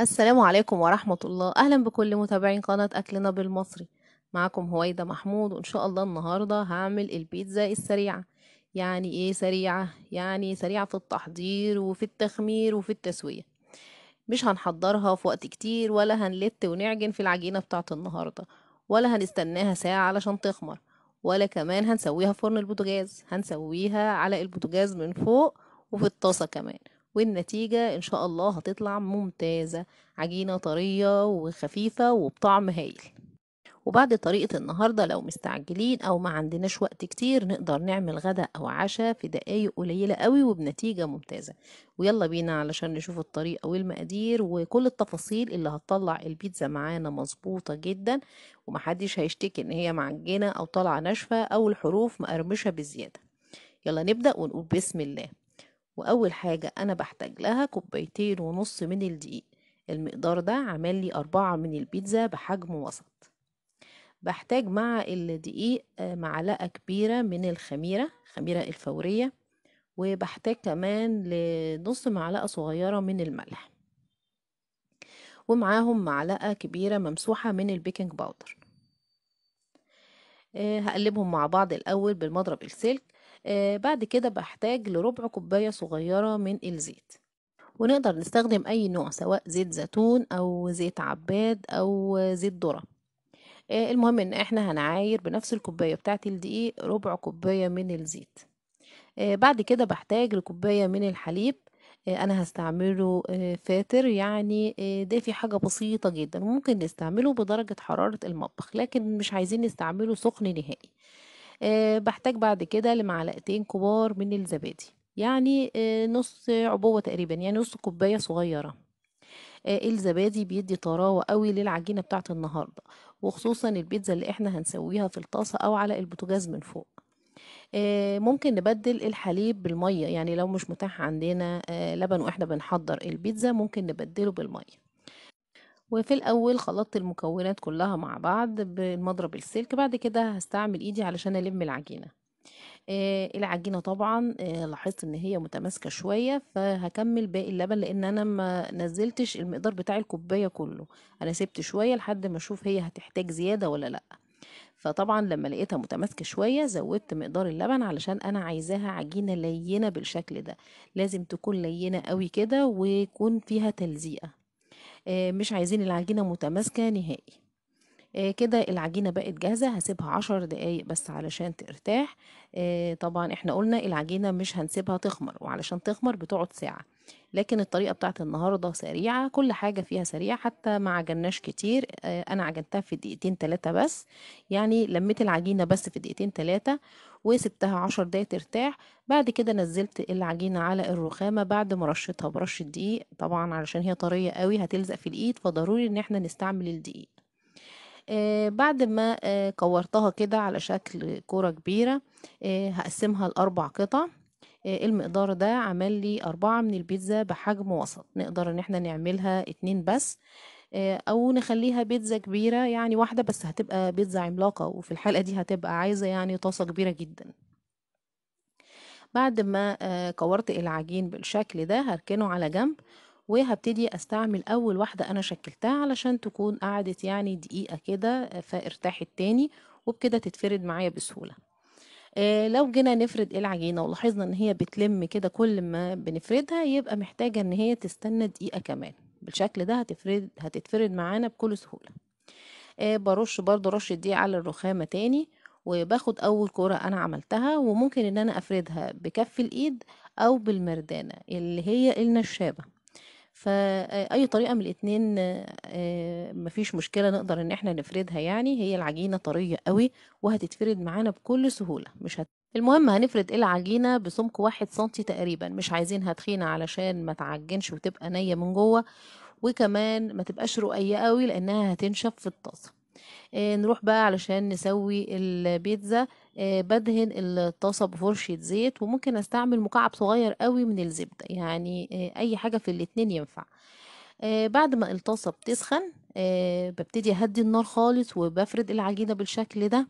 السلام عليكم ورحمة الله أهلا بكل متابعين قناة أكلنا بالمصري معكم هويدة محمود وإن شاء الله النهاردة هعمل البيتزا السريعة يعني إيه سريعة؟ يعني سريعة في التحضير وفي التخمير وفي التسوية مش هنحضرها في وقت كتير ولا هنلت ونعجن في العجينة بتاعة النهاردة ولا هنستناها ساعة علشان تخمر ولا كمان هنسويها في فرن البوتجاز هنسويها على البوتجاز من فوق وفي الطاسة كمان والنتيجة إن شاء الله هتطلع ممتازة عجينة طرية وخفيفة وبطعم هايل وبعد طريقة النهاردة لو مستعجلين أو ما عندناش وقت كتير نقدر نعمل غدا أو عشاء في دقايق قليلة قوي وبنتيجة ممتازة ويلا بينا علشان نشوف الطريقة والمقادير وكل التفاصيل اللي هتطلع البيتزا معانا مظبوطة جدا ومحدش هيشتكي إن هي معجنة أو طالعة ناشفة أو الحروف مقرمشة بزيادة يلا نبدأ ونقول بسم الله وأول حاجة أنا بحتاج لها كوبايتين ونص من الدقيق المقدار ده عمل لي أربعة من البيتزا بحجم وسط بحتاج مع الدقيق آه، معلقة كبيرة من الخميرة الخميرة الفورية وبحتاج كمان لنص معلقة صغيرة من الملح ومعاهم معلقة كبيرة ممسوحة من البيكنج باودر آه، هقلبهم مع بعض الأول بالمضرب السلك آه، بعد كده بحتاج لربع كوباية صغيرة من الزيت ونقدر نستخدم أي نوع سواء زيت زيتون أو زيت عباد أو زيت ذرة آه، المهم إن إحنا هنعاير بنفس الكوباية بتاعت الدقيق ربع كوباية من الزيت آه، بعد كده بحتاج لكوباية من الحليب انا هستعمله فاتر يعني ده في حاجه بسيطه جدا وممكن نستعمله بدرجه حراره المطبخ لكن مش عايزين نستعمله سخن نهائي آه، بحتاج بعد كده لمعلقتين كبار من الزبادي يعني آه، نص عبوة تقريبا يعني نص كوباية صغيرة آه، الزبادي بيدي طراوة قوي للعجينة بتاعت النهاردة وخصوصا البيتزا اللي احنا هنسويها في الطاسة او على البوتاجاز من فوق ممكن نبدل الحليب بالمية يعني لو مش متاح عندنا لبن واحنا بنحضر البيتزا ممكن نبدله بالمية وفي الاول خلطت المكونات كلها مع بعض بالمضرب السلك بعد كده هستعمل ايدي علشان الم العجينه آه العجينه طبعا آه لاحظت ان هي متماسكه شويه فهكمل باقي اللبن لان انا ما نزلتش المقدار بتاع الكوبايه كله انا سبت شويه لحد ما اشوف هي هتحتاج زياده ولا لا فطبعا لما لقيتها متماسكه شويه زودت مقدار اللبن علشان انا عايزاها عجينه لينه بالشكل ده لازم تكون لينه قوي كده ويكون فيها تلزيقه آه، مش عايزين العجينة متماسكة نهائي آه، كده العجينة بقت جاهزة هسيبها عشر دقايق بس علشان ترتاح آه، طبعا احنا قلنا العجينة مش هنسيبها تخمر وعلشان تخمر بتقعد ساعة لكن الطريقة بتاعت النهاردة سريعة كل حاجة فيها سريعة حتى ما عجناش كتير آه، أنا عجنتها في دقيقتين تلاتة بس يعني لميت العجينة بس في دقيقتين تلاتة وسبتها عشر دقايق ترتاح بعد كده نزلت العجينة على الرخامة بعد ما رشيتها برش الدقيق طبعا علشان هي طرية قوي هتلزق في الإيد فضروري إن احنا نستعمل الدقيق آه بعد ما آه كورتها كده على شكل كرة كبيرة آه هقسمها لأربع قطع آه، المقدار ده عمل لي أربعة من البيتزا بحجم وسط نقدر إن احنا نعملها اتنين بس آه، او نخليها بيتزا كبيره يعني واحده بس هتبقى بيتزا عملاقه وفي الحلقه دي هتبقى عايزه يعني طاسه كبيره جدا بعد ما آه، كورت العجين بالشكل ده هركنه على جنب وهبتدي استعمل اول واحده انا شكلتها علشان تكون قعدت يعني دقيقه كده فارتاحت تاني وبكده تتفرد معايا بسهوله آه لو جينا نفرد ايه العجينه ولاحظنا ان هي بتلم كده كل ما بنفردها يبقى محتاجه ان هي تستنى دقيقه كمان بالشكل ده هتفرد هتتفرد معانا بكل سهوله آه برش برضو رش دي على الرخامه تاني وباخد اول كرة انا عملتها وممكن ان انا افردها بكف الايد او بالمردانة اللي هي النشابة فأي طريقة من الاتنين آه، مفيش مشكلة نقدر إن احنا نفردها يعني هي العجينة طرية قوي وهتتفرد معانا بكل سهولة مش هت... المهم هنفرد العجينة بسمك واحد سنتي تقريبا مش عايزينها تخينة علشان ما تعجنش وتبقى نية من جوه وكمان ما تبقاش رقيقة قوي لأنها هتنشف في الطاسة آه، نروح بقى علشان نسوي البيتزا آه، بدهن الطاسة بفرشة زيت وممكن استعمل مكعب صغير قوي من الزبدة يعني آه، اي حاجة في الاتنين ينفع بعد ما الطاسة بتسخن ببتدي اهدي النار خالص وبفرد العجينة بالشكل ده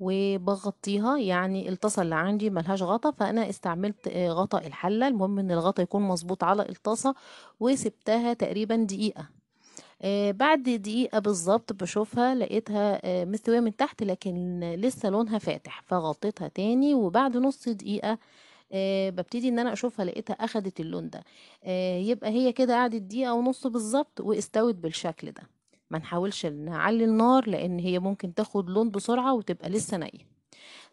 وبغطيها يعني الطاسه اللي عندي ملهاش غطا فانا استعملت غطا الحله المهم ان الغطا يكون مظبوط على الطاسه وسبتها تقريبا دقيقه آه، بعد دقيقة بالظبط بشوفها لقيتها آه، مستوية من تحت لكن لسه لونها فاتح فغطيتها تاني وبعد نص دقيقة آه ببتدي ان انا اشوفها لقيتها اخدت اللون ده آه يبقى هي كده قعدت دقيقه ونص بالظبط واستوت بالشكل ده ما نحاولش نعلي النار لان هي ممكن تاخد لون بسرعه وتبقى لسه نيه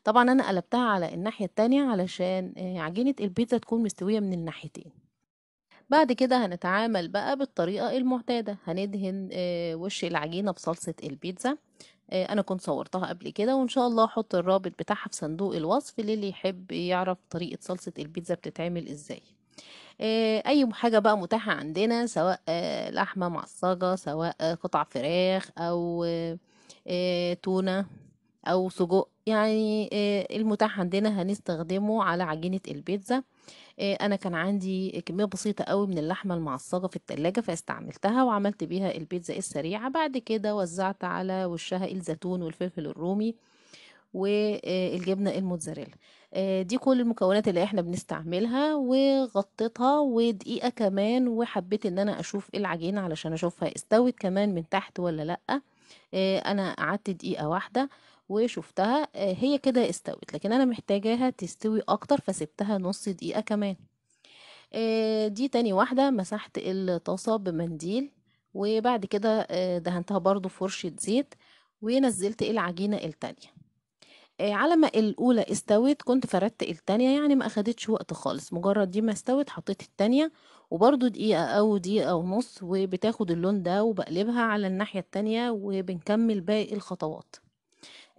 طبعا انا قلبتها على الناحيه التانية علشان آه عجينه البيتزا تكون مستويه من الناحيتين بعد كده هنتعامل بقى بالطريقة المعتادة هندهن آه، وش العجينة بصلصة البيتزا آه، انا كنت صورتها قبل كده وان شاء الله هحط الرابط بتاعها في صندوق الوصف للي يحب يعرف طريقة صلصة البيتزا بتتعمل ازاي آه، اي حاجة بقى متاحة عندنا سواء لحمة معصجة سواء قطع فراخ او تونة او سجق يعني المتاح عندنا هنستخدمه على عجينة البيتزا آه، انا كان عندي كميه بسيطه قوي من اللحمه المعصجه في التلاجة فاستعملتها وعملت بيها البيتزا السريعه بعد كده وزعت على وشها الزيتون والفلفل الرومي والجبنه الموتزاريلا آه، دي كل المكونات اللي احنا بنستعملها وغطيتها ودقيقه كمان وحبيت ان انا اشوف إيه العجينه علشان اشوفها استوت كمان من تحت ولا لا آه، انا قعدت دقيقه واحده وشفتها آه، هي كده استوت لكن انا محتاجاها تستوي اكتر فسبتها نص دقيقه كمان آه، دي تاني واحده مسحت الطاسه بمنديل وبعد كده آه، دهنتها برضو فرشه زيت ونزلت العجينه التانيه على ما الاولى استوت كنت فردت التانية يعني ما اخدتش وقت خالص مجرد دي ما استوت حطيت التانية وبرده دقيقة او دقيقة ونص وبتاخد اللون ده وبقلبها على الناحية التانية وبنكمل باقي الخطوات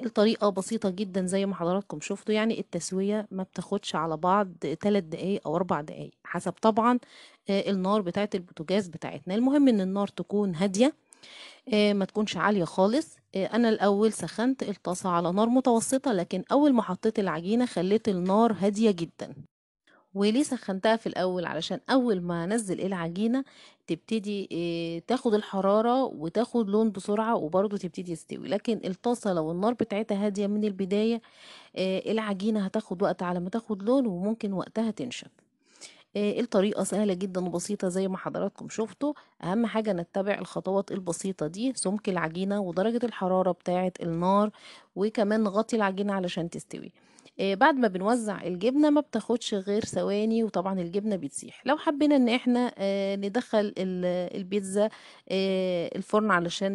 الطريقة بسيطة جدا زي ما حضراتكم شفتوا يعني التسوية ما بتاخدش على بعض تلات دقايق أو أربع دقايق حسب طبعا آه، النار بتاعة البوتاجاز بتاعتنا المهم إن النار تكون هادية آه، ما تكونش عالية خالص آه، أنا الأول سخنت الطاسة على نار متوسطة لكن أول ما حطيت العجينة خليت النار هادية جدا وليه سخنتها في الاول علشان اول ما انزل العجينه تبتدي آه، تاخد الحراره وتاخد لون بسرعه وبرضو تبتدي تستوي لكن الطاسه لو النار بتاعتها هاديه من البدايه آه، العجينه هتاخد وقت على ما تاخد لون وممكن وقتها تنشف آه، الطريقة سهلة جدا وبسيطة زي ما حضراتكم شفتوا أهم حاجة نتبع الخطوات البسيطة دي سمك العجينة ودرجة الحرارة بتاعة النار وكمان غطي العجينه علشان تستوي آه، بعد ما بنوزع الجبنة ما بتاخدش غير ثواني وطبعا الجبنة بتسيح لو حبينا ان احنا آه، ندخل البيتزا آه، الفرن علشان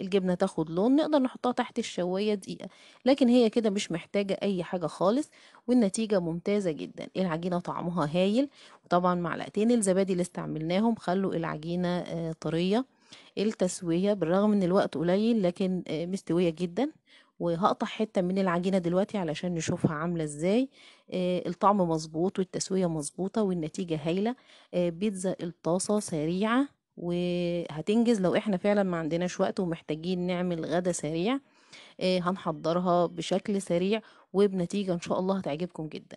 الجبنة تاخد لون نقدر نحطها تحت الشواية دقيقة لكن هي كده مش محتاجة اي حاجة خالص والنتيجة ممتازة جدا العجينة طعمها هايل وطبعا معلقتين الزبادي اللي استعملناهم خلوا العجينة طرية التسوية بالرغم ان الوقت قليل لكن مستوية جدا وهقطع حتة من العجينة دلوقتي علشان نشوفها عاملة ازاي آه الطعم مظبوط والتسوية مظبوطة والنتيجة هايلة آه بيتزا الطاسة سريعة وهتنجز لو احنا فعلا ما عندناش وقت ومحتاجين نعمل غدا سريع آه هنحضرها بشكل سريع وبنتيجة ان شاء الله هتعجبكم جدا